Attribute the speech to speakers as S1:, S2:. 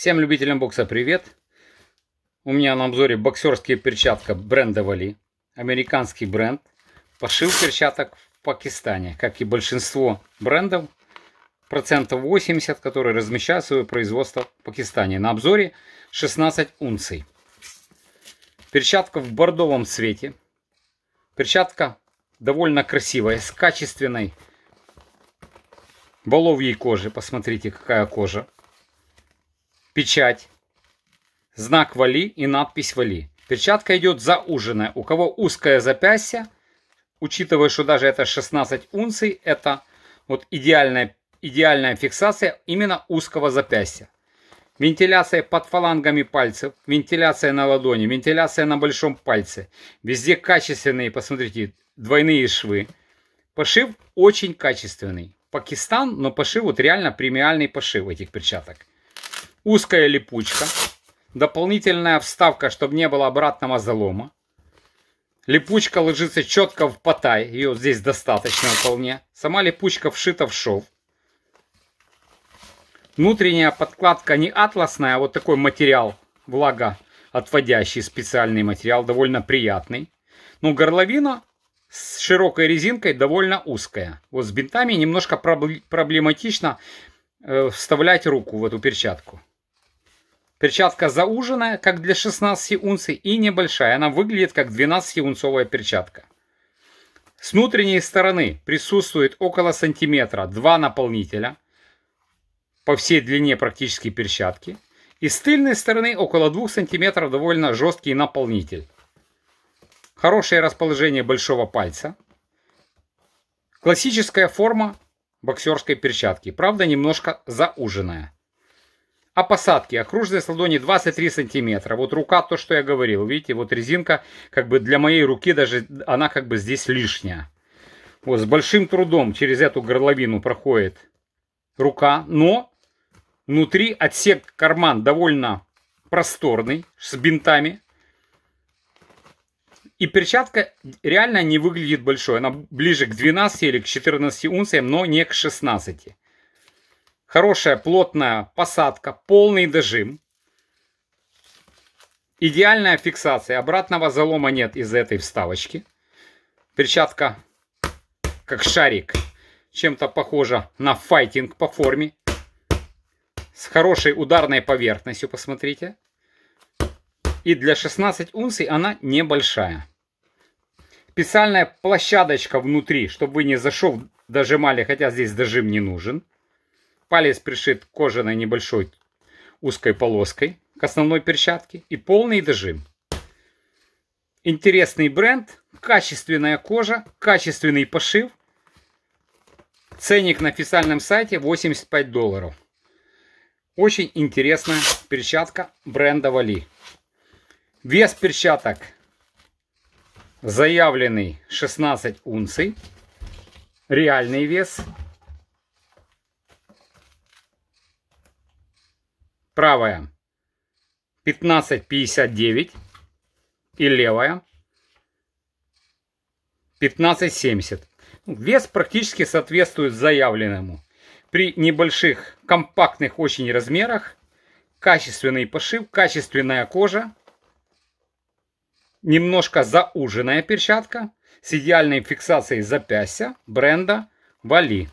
S1: Всем любителям бокса привет! У меня на обзоре боксерские перчатка бренда Вали. Американский бренд. Пошил перчаток в Пакистане, как и большинство брендов. Процентов 80, которые размещают свое производство в Пакистане. На обзоре 16 унций. Перчатка в бордовом цвете. Перчатка довольно красивая, с качественной воловьей кожи. Посмотрите, какая кожа печать, знак «Вали» и надпись «Вали». Перчатка идет зауженная. У кого узкое запястье, учитывая, что даже это 16 унций, это вот идеальная, идеальная фиксация именно узкого запястья. Вентиляция под фалангами пальцев, вентиляция на ладони, вентиляция на большом пальце. Везде качественные, посмотрите, двойные швы. Пошив очень качественный. Пакистан, но пошив вот реально премиальный пошив этих перчаток узкая липучка, дополнительная вставка, чтобы не было обратного залома. Липучка ложится четко в потай, ее здесь достаточно вполне. Сама липучка вшита в шов. Внутренняя подкладка не атласная, а вот такой материал влага отводящий, специальный материал, довольно приятный. Но ну, горловина с широкой резинкой довольно узкая. Вот с бинтами немножко проблематично э, вставлять руку в эту перчатку. Перчатка зауженная, как для 16 унций, и небольшая. Она выглядит как 12-унцовая перчатка. С внутренней стороны присутствует около сантиметра два наполнителя по всей длине практически перчатки. И с тыльной стороны около 2 сантиметров довольно жесткий наполнитель. Хорошее расположение большого пальца. Классическая форма боксерской перчатки, правда немножко зауженная о посадке. Окружность ладони 23 сантиметра. Вот рука, то, что я говорил. Видите, вот резинка, как бы для моей руки даже, она как бы здесь лишняя. Вот, с большим трудом через эту горловину проходит рука. Но внутри отсек карман довольно просторный, с бинтами. И перчатка реально не выглядит большой. Она ближе к 12 или к 14 унциям, но не к 16 хорошая плотная посадка, полный дожим. Идеальная фиксация, обратного залома нет из этой вставочки. Перчатка как шарик, чем-то похожа на файтинг по форме. С хорошей ударной поверхностью, посмотрите. И для 16 унций она небольшая. Специальная площадочка внутри, чтобы вы не зашел, дожимали, хотя здесь дожим не нужен. Палец пришит кожаной небольшой узкой полоской к основной перчатке и полный дожим. Интересный бренд, качественная кожа, качественный пошив. Ценник на официальном сайте 85 долларов. Очень интересная перчатка бренда Вали. Вес перчаток заявленный 16 унций. Реальный вес правая 15,59 и левая 15,70. Ну, вес практически соответствует заявленному. При небольших, компактных очень размерах, качественный пошив, качественная кожа, немножко зауженная перчатка с идеальной фиксацией запястья бренда Вали.